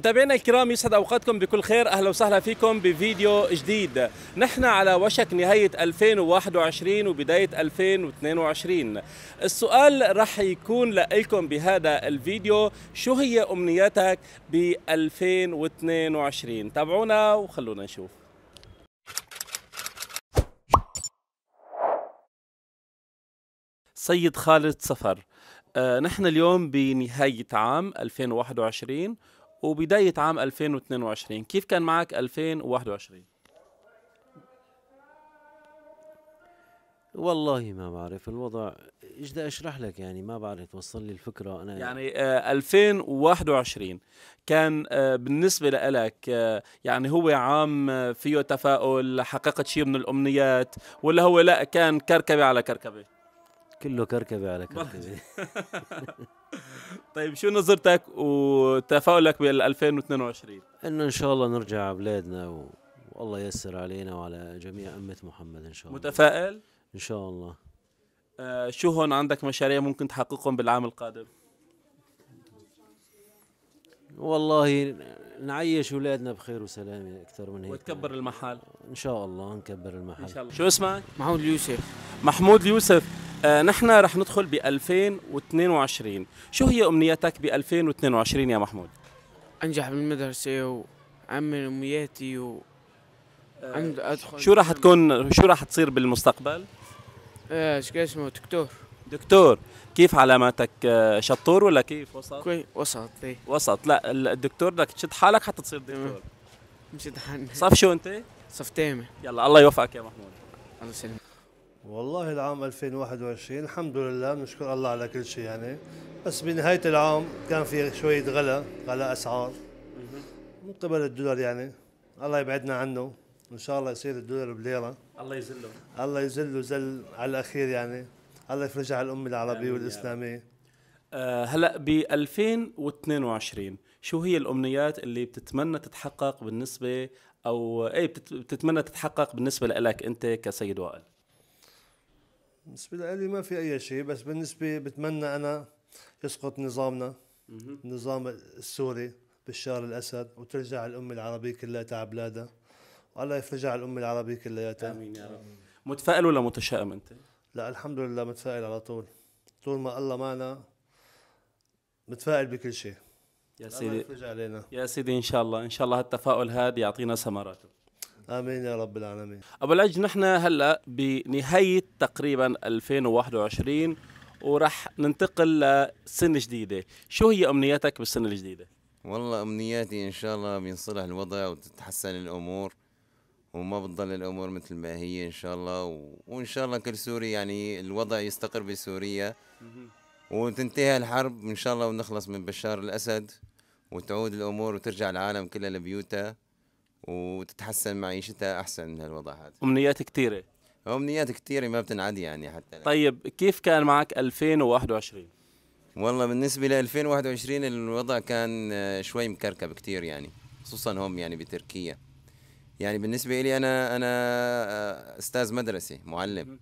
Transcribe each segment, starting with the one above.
متابعينا الكرام يسعد اوقاتكم بكل خير اهلا وسهلا فيكم بفيديو جديد نحن على وشك نهايه 2021 وبدايه 2022 السؤال رح يكون لكم بهذا الفيديو شو هي امنياتك ب 2022 تابعونا وخلونا نشوف سيد خالد صفر آه نحن اليوم بنهاية عام 2021 وبداية عام 2022 كيف كان معك 2021 والله ما بعرف الوضع ايش بدي اشرح لك يعني ما بعرف توصل لي الفكره انا يعني آه 2021 كان آه بالنسبه لك آه يعني هو عام آه، فيه تفاؤل حققت شيء من الامنيات ولا هو لا كان كركبه على كركبه كله كركبه على كركبه طيب شو نظرتك وتفاؤلك بال 2022 انه ان شاء الله نرجع على بلادنا و... والله ييسر علينا وعلى جميع امه محمد ان شاء الله متفائل ان شاء الله آه شو هون عندك مشاريع ممكن تحققهم بالعام القادم والله نعيش اولادنا بخير وسلامه اكثر من هيك وتكبر المحل ان شاء الله نكبر المحل ان شاء الله شو اسمك محمود اليوسف محمود يوسف آه نحن رح ندخل ب 2022 شو هي امنياتك ب 2022 يا محمود انجح بالمدرسه واعمل امنياتي و آه، ادخل شو رح تكون شو رح تصير بالمستقبل ايه اسمه دكتور دكتور كيف علاماتك آه، شطور ولا كيف وسط كوي وسط ايه وسط لا الدكتور بدك تشد حالك حتى تصير دكتور مش صف شو انت صف تامه يلا الله يوفقك يا محمود الله يسلمك والله العام 2021 الحمد لله بنشكر الله على كل شيء يعني بس بنهاية العام كان في شوية غلا غلا أسعار من قبل الدولار يعني الله يبعدنا عنه إن شاء الله يصير الدولار بليرة الله يزله الله يزله زل على الأخير يعني الله يفرجها على الأمة العربية والإسلامية أه هلا ب 2022 شو هي الامنيات اللي بتتمنى تتحقق بالنسبه او اي بتتمنى تتحقق بالنسبه لك انت كسيد وائل؟ بالنسبة لي ما في أي شيء بس بالنسبة بتمنى أنا يسقط نظامنا النظام السوري بشار الأسد وترجع الأمة العربية كلها على بلادها والله يفرجها على الأمة العربية كلياتها آمين يا رب متفائل ولا متشائم أنت؟ لا الحمد لله متفائل على طول طول ما الله معنا متفائل بكل شيء يا سيدي يا سيدي ان شاء الله ان شاء الله هالتفاؤل هذا يعطينا ثمراته امين يا رب العالمين ابو العج نحن هلا بنهايه تقريبا 2021 وراح ننتقل لسنه جديده شو هي امنياتك بالسنه الجديده والله امنياتي ان شاء الله بينصلح الوضع وتتحسن الامور وما بتضل الامور مثل ما هي ان شاء الله و... وان شاء الله كل سوري يعني الوضع يستقر بسوريا وتنتهي الحرب ان شاء الله ونخلص من بشار الاسد وتعود الامور وترجع العالم كلها لبيوتها وتتحسن معيشتها احسن من هالوضع هذا امنيات كثيره امنيات كثيره ما بتنعد يعني حتى لا. طيب كيف كان معك 2021 والله بالنسبه ل 2021 الوضع كان آه، شوي مكركب كثير يعني خصوصا هم يعني بتركيا يعني بالنسبه لي انا انا آه، استاذ مدرسه معلم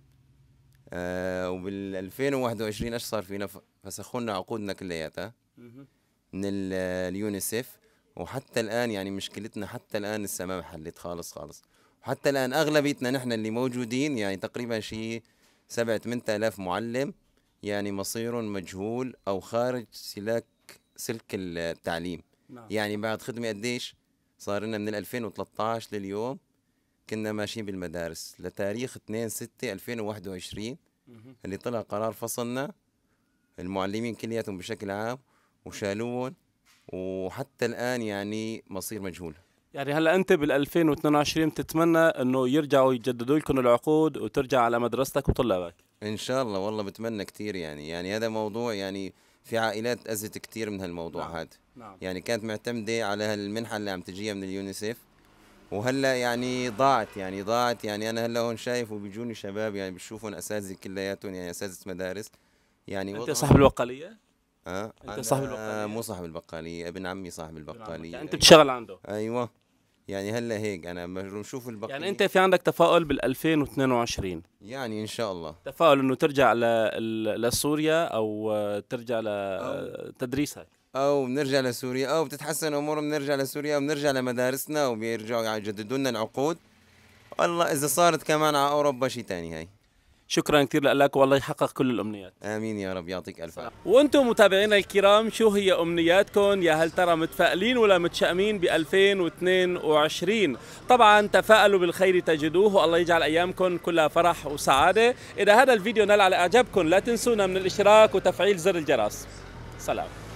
آه وبال 2021 ايش صار فينا فسخوا لنا عقودنا كلياتها من آه، اليونيسف وحتى الآن يعني مشكلتنا حتى الآن لسه ما حلت خالص خالص وحتى الآن أغلبيتنا نحن اللي موجودين يعني تقريبا شيء سبعة ثمانية آلاف معلم يعني مصير مجهول أو خارج سلاك سلك التعليم نعم. يعني بعد خدمة قديش صار لنا من 2013 لليوم كنا ماشيين بالمدارس لتاريخ 2 6 2021 اللي طلع قرار فصلنا المعلمين كلياتهم بشكل عام وشالوهم وحتى الان يعني مصير مجهول يعني هلا انت بال 2022 تتمنى انه يرجعوا يجددوا لكم العقود وترجع على مدرستك وطلابك ان شاء الله والله بتمنى كثير يعني يعني هذا موضوع يعني في عائلات اذت كثير من هالموضوع نعم. هذا نعم. يعني كانت معتمده على هالمنحه اللي عم تجيها من اليونيسيف وهلا يعني ضاعت يعني ضاعت يعني انا هلا هون شايف وبيجوني شباب يعني بشوفهم اساتذه كلياتهم يعني اساتذه مدارس يعني انت صاحب الوقاليه؟ أه؟ انت صاحب البقاليه مو صاحب البقاليه ابن عمي صاحب البقاليه يعني انت بتشتغل عنده ايوه يعني هلا هيك انا بشوف البقاليه يعني انت في عندك تفاؤل بال 2022 يعني ان شاء الله تفاؤل انه ترجع لسوريا او ترجع لتدريسك او بنرجع لسوريا او بتتحسن امور بنرجع لسوريا وبنرجع لمدارسنا وبيرجعوا يجددوا لنا العقود والله اذا صارت كمان على اوروبا شيء ثاني هاي شكرا كثير لك والله يحقق كل الامنيات امين يا رب يعطيك الف عافيه وانتم متابعينا الكرام شو هي امنياتكم يا هل ترى متفائلين ولا متشائمين ب 2022 طبعا تفائلوا بالخير تجدوه والله يجعل ايامكم كلها فرح وسعاده اذا هذا الفيديو نال على اعجابكم لا تنسونا من الاشتراك وتفعيل زر الجرس سلام